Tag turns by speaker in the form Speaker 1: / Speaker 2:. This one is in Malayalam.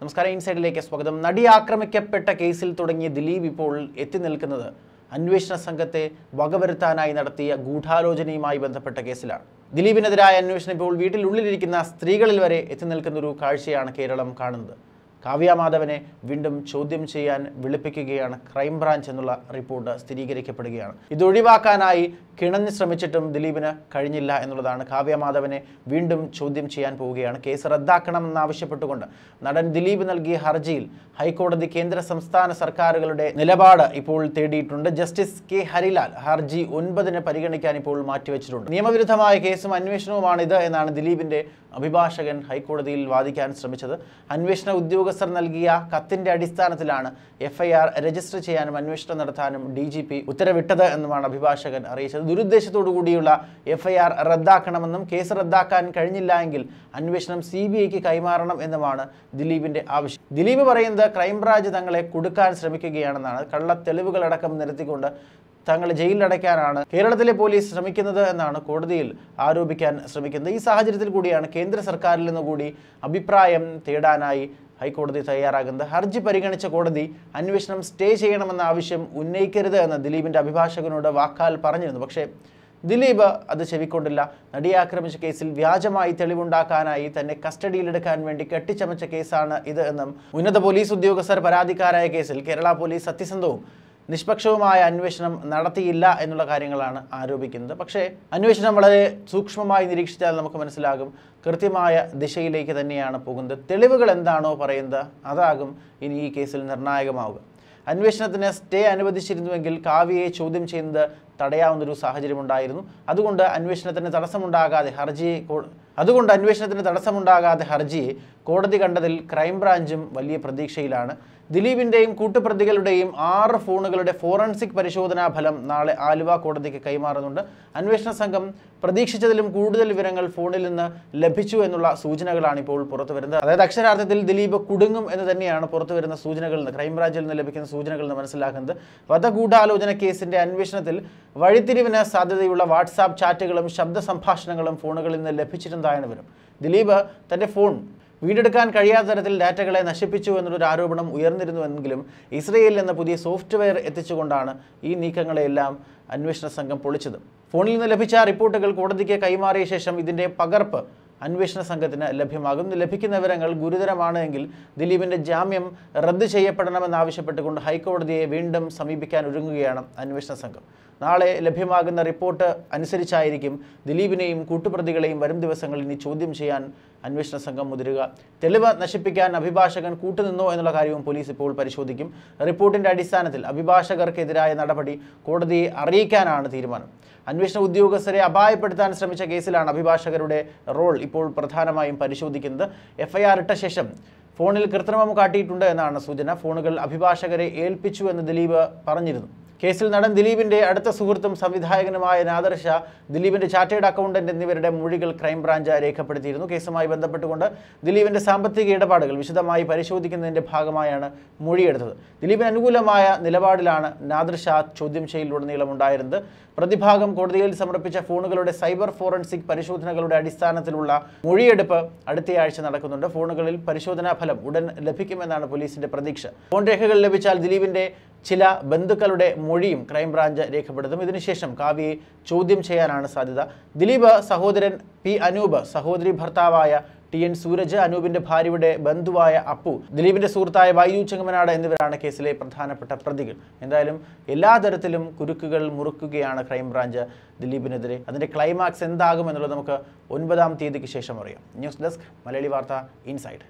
Speaker 1: നമസ്കാരം ഇൻസൈഡിലേക്ക് സ്വാഗതം നടി ആക്രമിക്കപ്പെട്ട കേസിൽ തുടങ്ങിയ ദിലീപ് ഇപ്പോൾ എത്തി നിൽക്കുന്നത് അന്വേഷണ സംഘത്തെ വകവരുത്താനായി നടത്തിയ ഗൂഢാലോചനയുമായി ബന്ധപ്പെട്ട കേസിലാണ് ദിലീപിനെതിരായ അന്വേഷണം ഇപ്പോൾ വീട്ടിലുള്ളിലിരിക്കുന്ന സ്ത്രീകളിൽ വരെ എത്തി നിൽക്കുന്നൊരു ഒരു കാഴ്ചയാണ് കേരളം കാണുന്നത് കാവ്യാമാധവനെ വീണ്ടും ചോദ്യം ചെയ്യാൻ വിളിപ്പിക്കുകയാണ് ക്രൈംബ്രാഞ്ച് എന്നുള്ള റിപ്പോർട്ട് സ്ഥിരീകരിക്കപ്പെടുകയാണ് ഇതൊഴിവാക്കാനായി കിണഞ്ഞ് ശ്രമിച്ചിട്ടും ദിലീപിന് കഴിഞ്ഞില്ല എന്നുള്ളതാണ് കാവ്യമാധവനെ വീണ്ടും ചോദ്യം ചെയ്യാൻ പോവുകയാണ് കേസ് റദ്ദാക്കണമെന്നാവശ്യപ്പെട്ടുകൊണ്ട് നടൻ ദിലീപ് നൽകിയ ഹർജിയിൽ ഹൈക്കോടതി കേന്ദ്ര സംസ്ഥാന സർക്കാരുകളുടെ നിലപാട് ഇപ്പോൾ തേടിയിട്ടുണ്ട് ജസ്റ്റിസ് കെ ഹരിലാൽ ഹർജി ഒൻപതിന് പരിഗണിക്കാൻ ഇപ്പോൾ മാറ്റിവെച്ചിട്ടുണ്ട് നിയമവിരുദ്ധമായ കേസും അന്വേഷണവുമാണിത് എന്നാണ് ദിലീപിന്റെ അഭിഭാഷകൻ ഹൈക്കോടതിയിൽ വാദിക്കാൻ ശ്രമിച്ചത് അന്വേഷണ ഉദ്യോഗസ്ഥ ഉദ്യോഗസ്ഥർ നൽകിയ കത്തിന്റെ അടിസ്ഥാനത്തിലാണ് എഫ്ഐആർ രജിസ്റ്റർ ചെയ്യാനും അന്വേഷണം നടത്താനും ഡി ജി പി ഉത്തരവിട്ടത് എന്നുമാണ് അഭിഭാഷകൻ അറിയിച്ചത് ദുരുദ്ദേശത്തോടു കൂടിയുള്ള എഫ്ഐആർ റദ്ദാക്കണമെന്നും കേസ് റദ്ദാക്കാൻ കഴിഞ്ഞില്ല എങ്കിൽ അന്വേഷണം സി ബി ഐക്ക് കൈമാറണം എന്നുമാണ് ദിലീപിന്റെ ആവശ്യം ദിലീപ് പറയുന്നത് ക്രൈംബ്രാഞ്ച് തങ്ങളെ കൊടുക്കാൻ ശ്രമിക്കുകയാണെന്നാണ് കള്ള തെളിവുകളടക്കം നിരത്തിക്കൊണ്ട് തങ്ങളെ ജയിലിലടയ്ക്കാനാണ് കേരളത്തിലെ പോലീസ് ശ്രമിക്കുന്നത് എന്നാണ് കോടതിയിൽ ആരോപിക്കാൻ ശ്രമിക്കുന്നത് ഈ സാഹചര്യത്തിൽ കൂടിയാണ് കേന്ദ്ര സർക്കാരിൽ നിന്നുകൂടി അഭിപ്രായം തേടാനായി ഹൈക്കോടതി തയ്യാറാകുന്നത് ഹർജി പരിഗണിച്ച കോടതി അന്വേഷണം സ്റ്റേ ചെയ്യണമെന്ന ആവശ്യം ഉന്നയിക്കരുത് എന്ന് ദിലീപിൻ്റെ അഭിഭാഷകനോട് വാക്കാൽ പറഞ്ഞിരുന്നു പക്ഷേ ദിലീപ് അത് ചെവിക്കൊണ്ടില്ല നടിയെ ആക്രമിച്ച കേസിൽ വ്യാജമായി തെളിവുണ്ടാക്കാനായി തന്നെ കസ്റ്റഡിയിലെടുക്കാൻ വേണ്ടി കെട്ടിച്ചമച്ച കേസാണ് ഇത് എന്നും ഉന്നത പോലീസ് ഉദ്യോഗസ്ഥർ പരാതിക്കാരായ കേസിൽ കേരള പോലീസ് സത്യസന്ധവും നിഷ്പക്ഷവുമായ അന്വേഷണം നടത്തിയില്ല എന്നുള്ള കാര്യങ്ങളാണ് ആരോപിക്കുന്നത് പക്ഷേ അന്വേഷണം വളരെ സൂക്ഷ്മമായി നിരീക്ഷിച്ചാൽ നമുക്ക് മനസ്സിലാകും കൃത്യമായ ദിശയിലേക്ക് തന്നെയാണ് പോകുന്നത് തെളിവുകൾ എന്താണോ പറയുന്നത് അതാകും ഇനി ഈ കേസിൽ നിർണായകമാവുക അന്വേഷണത്തിന് സ്റ്റേ അനുവദിച്ചിരുന്നുവെങ്കിൽ കാവ്യയെ ചോദ്യം ചെയ്യുന്നത് തടയാവുന്നൊരു സാഹചര്യമുണ്ടായിരുന്നു അതുകൊണ്ട് അന്വേഷണത്തിന് തടസ്സമുണ്ടാകാതെ ഹർജിയെ അതുകൊണ്ട് അന്വേഷണത്തിന് തടസ്സമുണ്ടാകാതെ ഹർജിയെ കോടതി കണ്ടതിൽ ക്രൈംബ്രാഞ്ചും വലിയ പ്രതീക്ഷയിലാണ് ദിലീപിന്റെയും കൂട്ടുപ്രതികളുടെയും ആറ് ഫോണുകളുടെ ഫോറൻസിക് പരിശോധനാ ഫലം നാളെ ആലുവ കോടതിക്ക് കൈമാറുന്നുണ്ട് അന്വേഷണ സംഘം പ്രതീക്ഷിച്ചതിലും കൂടുതൽ വിവരങ്ങൾ ഫോണിൽ നിന്ന് ലഭിച്ചു എന്നുള്ള സൂചനകളാണ് ഇപ്പോൾ പുറത്തു വരുന്നത് അതായത് അക്ഷരാർത്ഥത്തിൽ ദിലീപ് കുടുങ്ങും എന്ന് തന്നെയാണ് പുറത്തു വരുന്ന സൂചനകളിൽ നിന്ന് ക്രൈംബ്രാഞ്ചിൽ നിന്ന് ലഭിക്കുന്ന സൂചനകളിൽ നിന്ന് മനസ്സിലാക്കുന്നത് വധഗൂഢാലോചന കേസിന്റെ അന്വേഷണത്തിൽ വഴിത്തിരിവിന് സാധ്യതയുള്ള വാട്സാപ്പ് ചാറ്റുകളും ശബ്ദ സംഭാഷണങ്ങളും ഫോണുകളിൽ നിന്ന് ലഭിച്ചിരുന്നതായാണ് വരും ദിലീപ് തന്റെ ഫോൺ വീടെടുക്കാൻ കഴിയാത്ത തരത്തിൽ ഡാറ്റകളെ നശിപ്പിച്ചു എന്നുള്ളൊരു ആരോപണം ഉയർന്നിരുന്നുവെങ്കിലും ഇസ്രയേലിൽ എന്ന പുതിയ സോഫ്റ്റ്വെയർ എത്തിച്ചുകൊണ്ടാണ് ഈ നീക്കങ്ങളെല്ലാം അന്വേഷണ സംഘം പൊളിച്ചത് ഫോണിൽ നിന്ന് ലഭിച്ച റിപ്പോർട്ടുകൾ കോടതിക്ക് കൈമാറിയ ശേഷം ഇതിൻ്റെ പകർപ്പ് അന്വേഷണ സംഘത്തിന് ലഭ്യമാകും ലഭിക്കുന്ന വിവരങ്ങൾ ഗുരുതരമാണ് എങ്കിൽ ദിലീപിൻ്റെ ജാമ്യം റദ്ദ് ചെയ്യപ്പെടണമെന്നാവശ്യപ്പെട്ടുകൊണ്ട് ഹൈക്കോടതിയെ വീണ്ടും സമീപിക്കാൻ ഒരുങ്ങുകയാണ് അന്വേഷണ സംഘം നാളെ ലഭ്യമാകുന്ന റിപ്പോർട്ട് അനുസരിച്ചായിരിക്കും ദിലീപിനെയും കൂട്ടുപ്രതികളെയും വരും ദിവസങ്ങളിൽ ഇനി ചോദ്യം ചെയ്യാൻ അന്വേഷണ സംഘം മുതിരുക തെളിവ് നശിപ്പിക്കാൻ അഭിഭാഷകൻ കൂട്ടുനിന്നോ എന്നുള്ള കാര്യവും പോലീസ് ഇപ്പോൾ പരിശോധിക്കും റിപ്പോർട്ടിന്റെ അടിസ്ഥാനത്തിൽ അഭിഭാഷകർക്കെതിരായ നടപടി കോടതിയെ അറിയിക്കാനാണ് തീരുമാനം അന്വേഷണ ഉദ്യോഗസ്ഥരെ അപായപ്പെടുത്താൻ ശ്രമിച്ച കേസിലാണ് അഭിഭാഷകരുടെ റോൾ ഇപ്പോൾ പ്രധാനമായും പരിശോധിക്കുന്നത് എഫ്ഐആർ ഇട്ട ശേഷം ഫോണിൽ കൃത്രിമം കാട്ടിയിട്ടുണ്ട് എന്നാണ് സൂചന ഫോണുകൾ അഭിഭാഷകരെ ഏൽപ്പിച്ചു എന്ന് ദിലീപ് പറഞ്ഞിരുന്നു കേസിൽ നടൻ ദിലീപിന്റെ അടുത്ത സുഹൃത്തും സംവിധായകനുമായ നാദർഷ ദിലീപിന്റെ ചാർട്ടേഡ് അക്കൗണ്ടന്റ് എന്നിവരുടെ മൊഴികൾ ക്രൈംബ്രാഞ്ച് രേഖപ്പെടുത്തിയിരുന്നു കേസുമായി ബന്ധപ്പെട്ടുകൊണ്ട് ദിലീപിന്റെ സാമ്പത്തിക ഇടപാടുകൾ വിശദമായി പരിശോധിക്കുന്നതിന്റെ ഭാഗമായാണ് മൊഴിയെടുത്തത് ദിലീപിന് അനുകൂലമായ നിലപാടിലാണ് നാദർഷ ചോദ്യം ചെയ്യലിലുടനീളം ഉണ്ടായിരുന്നത് പ്രതിഭാഗം കോടതിയിൽ സമർപ്പിച്ച ഫോണുകളുടെ സൈബർ ഫോറൻസിക് പരിശോധനകളുടെ അടിസ്ഥാനത്തിലുള്ള മൊഴിയെടുപ്പ് അടുത്തയാഴ്ച നടക്കുന്നുണ്ട് ഫോണുകളിൽ പരിശോധനാ ഫലം ഉടൻ ലഭിക്കുമെന്നാണ് പോലീസിന്റെ പ്രതീക്ഷ ഫോൺ രേഖകൾ ലഭിച്ചാൽ ദിലീപിന്റെ ചില ബന്ധുക്കളുടെ മൊഴിയും ക്രൈംബ്രാഞ്ച് രേഖപ്പെടുത്തും ഇതിനുശേഷം കാവ്യയെ ചോദ്യം ചെയ്യാനാണ് സാധ്യത ദിലീപ് സഹോദരൻ പി അനൂപ് സഹോദരി ഭർത്താവായ ടി എൻ സൂരജ് അനൂപിന്റെ ഭാര്യയുടെ ബന്ധുവായ അപ്പു ദിലീപിന്റെ സുഹൃത്തായ വൈജു ചെങ്ങമനാട് എന്നിവരാണ് കേസിലെ പ്രധാനപ്പെട്ട പ്രതികൾ എന്തായാലും എല്ലാ തരത്തിലും കുരുക്കുകൾ മുറുക്കുകയാണ് ക്രൈംബ്രാഞ്ച് ദിലീപിനെതിരെ അതിന്റെ ക്ലൈമാക്സ് എന്താകും എന്നുള്ളത് നമുക്ക് ഒൻപതാം തീയതിക്ക് ശേഷം അറിയാം ന്യൂസ് ഡെസ്ക് മലയാളി വാർത്ത ഇൻസൈഡ്